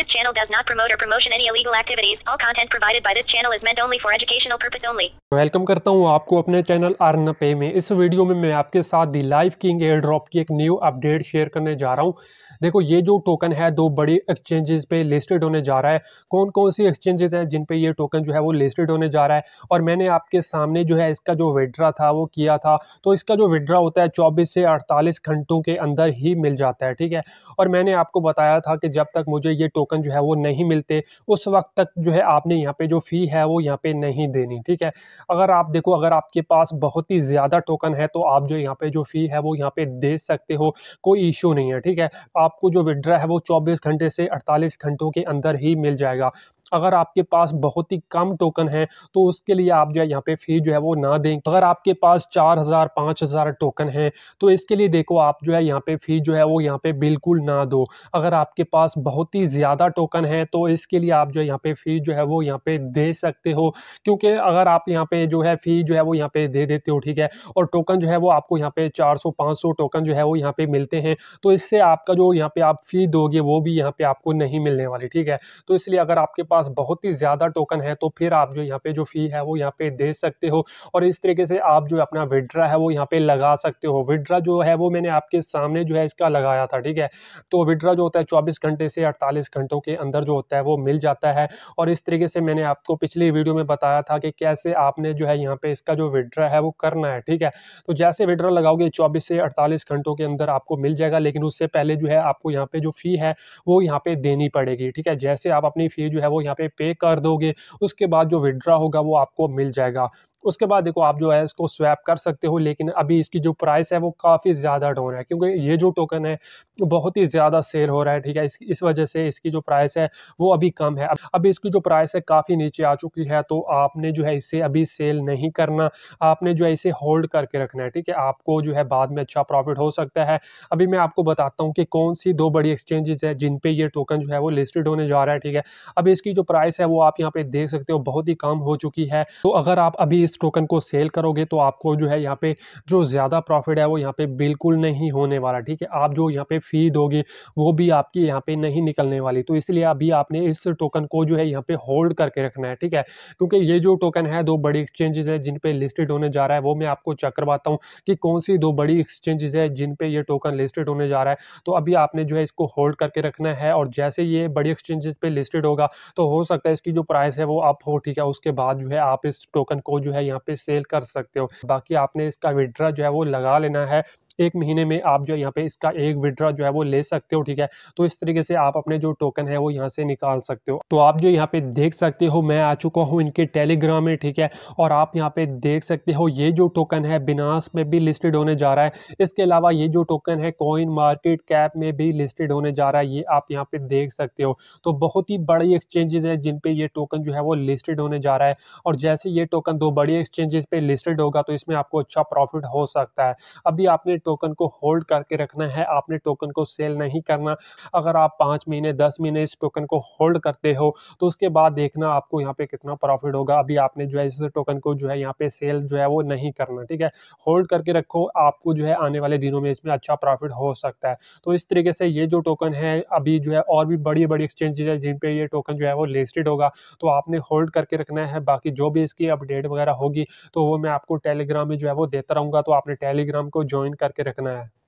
This channel does not promote or promotion any illegal activities. All content provided by this channel is meant only for educational purpose only. Welcome करता हूँ आपको अपने channel earn पे में इस video में मैं आपके साथ the live king airdrop की एक न्यू अपडेट शेयर करने जा रहा हूँ देखो ये जो टोकन है दो बड़ी एक्सचेंजेस पे लिस्टेड होने जा रहा है कौन कौन सी एक्सचेंजेस हैं जिन पे ये टोकन जो है वो लिस्टेड होने जा रहा है और मैंने आपके सामने जो है इसका जो विड्रा था वो किया था तो इसका जो विड्रा होता है चौबीस से अड़तालीस घंटों के अंदर ही मिल जाता है ठीक है और मैंने आपको बताया था कि जब तक मुझे ये टोकन जो है वो नहीं मिलते उस वक्त तक जो है आपने यहाँ पर जो फ़ी है वो यहाँ पर नहीं देनी ठीक है अगर आप देखो अगर आपके पास बहुत ही ज़्यादा टोकन है तो आप जो यहाँ पे जो फ़ी है वो यहाँ पे दे सकते हो कोई इशू नहीं है ठीक है आप आपको जो विड्रा है वो चौबीस घंटे से अड़तालीस घंटों के अंदर ही मिल जाएगा अगर आपके पास बहुत ही कम टोकन है तो उसके लिए आप जो है यहाँ पे फी जो है वो ना दें अगर आपके पास चार हज़ार पाँच हज़ार टोकन है तो इसके लिए देखो आप जो है यहाँ पे फी जो है वो यहाँ पे बिल्कुल ना दो अगर आपके पास बहुत ही ज़्यादा टोकन है तो इसके लिए आप जो है यहाँ पे फ़ी जो है वो यहाँ पे दे सकते हो क्योंकि अगर आप यहाँ पे जो है फ़ी जो है वो यहाँ पे दे देते हो ठीक है और टोकन जो है वो आपको यहाँ पे चार सौ टोकन जो है वो यहाँ पे मिलते हैं तो इससे आपका जो यहाँ पे आप फ़ी दोगे वो भी यहाँ पे आपको नहीं मिलने वाली ठीक है तो इसलिए अगर आपके पास बहुत ही ज़्यादा टोकन है तो फिर आप जो यहाँ पे जो फ़ी है वो यहाँ पे दे सकते हो और इस तरीके से आप जो अपना विड्रा है वो यहाँ पे लगा सकते हो विड्रा जो है वो मैंने आपके सामने जो है इसका लगाया था ठीक है तो विड्रा जो होता है चौबीस घंटे से अड़तालीस घंटों के अंदर जो होता है वो मिल जाता है और इस तरीके से मैंने आपको पिछली वीडियो में बताया था कि कैसे आपने जो है यहाँ पे इसका जो विड्रा है वो करना है ठीक है तो जैसे विड्रा लगाओगे चौबीस से अड़तालीस घंटों के अंदर आपको मिल जाएगा लेकिन उससे पहले जो है आपको यहाँ पे जो फ़ी है वो यहाँ पे देनी पड़ेगी ठीक है जैसे आप अपनी फ़ी जो है वो यहाँ पे पे कर दोगे उसके बाद जो विड्रा होगा वो आपको मिल जाएगा उसके बाद देखो आप जो है इसको स्वैप कर सकते हो लेकिन अभी इसकी जो प्राइस है वो काफ़ी ज़्यादा डाउन है क्योंकि ये जो टोकन है बहुत ही ज़्यादा सेल हो रहा है ठीक है इस, इस वजह से इसकी जो प्राइस है वो अभी कम है अभी इसकी जो प्राइस है काफ़ी नीचे आ चुकी है तो आपने जो है इसे अभी सेल नहीं करना आपने जो है इसे होल्ड करके रखना है ठीक है आपको जो है बाद में अच्छा प्रॉफिट हो सकता है अभी मैं आपको बताता हूँ कि कौन सी दो बड़ी एक्सचेंजेस है जिन पे ये टोकन जो है वो लिस्टेड होने जा रहा है ठीक है अभी इसकी जो प्राइस है वो आप यहाँ पे देख सकते हो बहुत ही कम हो चुकी है तो अगर आप अभी इस टोकन को सेल करोगे तो आपको जो है यहाँ पे जो ज़्यादा प्रॉफिट है वो यहाँ पे बिल्कुल नहीं होने वाला ठीक है आप जो यहाँ पे फ़ी दोगे वो भी आपकी यहाँ पे नहीं निकलने वाली तो इसलिए अभी आपने इस टोकन को जो है यहाँ पे होल्ड करके रखना है ठीक है क्योंकि ये जो टोकन है दो बड़ी एक्सचेंजेस है जिन पर लिस्टेड होने जा रहा है वो मैं आपको चेक करवाता हूँ कि कौन सी दो बड़ी एक्सचेंजेस है जिन पर यह टोकन लिस्टेड होने जा रहा है तो अभी आपने जो है इसको होल्ड करके रखना है और जैसे ये बड़ी एक्सचेंजेस पर लिस्टेड होगा तो हो सकता है इसकी जो प्राइस है वो अप हो ठीक है उसके बाद जो है आप इस टोकन को जो है है यहाँ पे सेल कर सकते हो बाकी आपने इसका विड्रा जो है वो लगा लेना है एक महीने में आप जो यहाँ पे इसका एक विड्रा जो है वो ले सकते हो ठीक है तो इस तरीके से आप अपने जो टोकन है वो यहाँ से निकाल सकते हो तो आप जो यहाँ पे देख सकते हो मैं आ चुका हूँ इनके टेलीग्राम में ठीक है और आप यहाँ पे देख सकते हो ये जो टोकन है बिनास में भी लिस्टेड होने जा रहा है इसके अलावा ये जो टोकन है कॉइन मार्केट कैप में भी लिस्टेड होने जा रहा है ये आप यहाँ पे देख सकते हो तो बहुत ही बड़ी एक्सचेंजेस है जिन पे ये टोकन जो है वो लिस्टेड होने जा रहा है और जैसे ये टोकन दो बड़ी एक्सचेंजेस पे लिस्टेड होगा तो इसमें आपको अच्छा प्रॉफिट हो सकता है अभी आपने टोकन को होल्ड करके रखना है आपने टोकन को सेल नहीं करना अगर आप पाँच महीने दस महीने इस टोकन को होल्ड करते हो तो उसके बाद देखना आपको यहाँ पे कितना प्रॉफिट होगा अभी आपने जो है इस टोकन को जो है यहाँ पे सेल जो है वो नहीं करना ठीक है होल्ड करके रखो आपको जो है आने वाले दिनों में इसमें अच्छा प्रॉफिट हो सकता है तो इस तरीके से ये जो टोकन है अभी जो है और भी बड़ी बड़ी एक्सचेंज है जिन पर यह टोकन जो है वो लिस्टेड होगा तो आपने होल्ड करके रखना है बाकी जो भी इसकी अपडेट वगैरह होगी तो वो मैं आपको टेलीग्राम में जो है वो देता रहूँगा तो आपने टेलीग्राम को ज्वाइन कर करके रखना है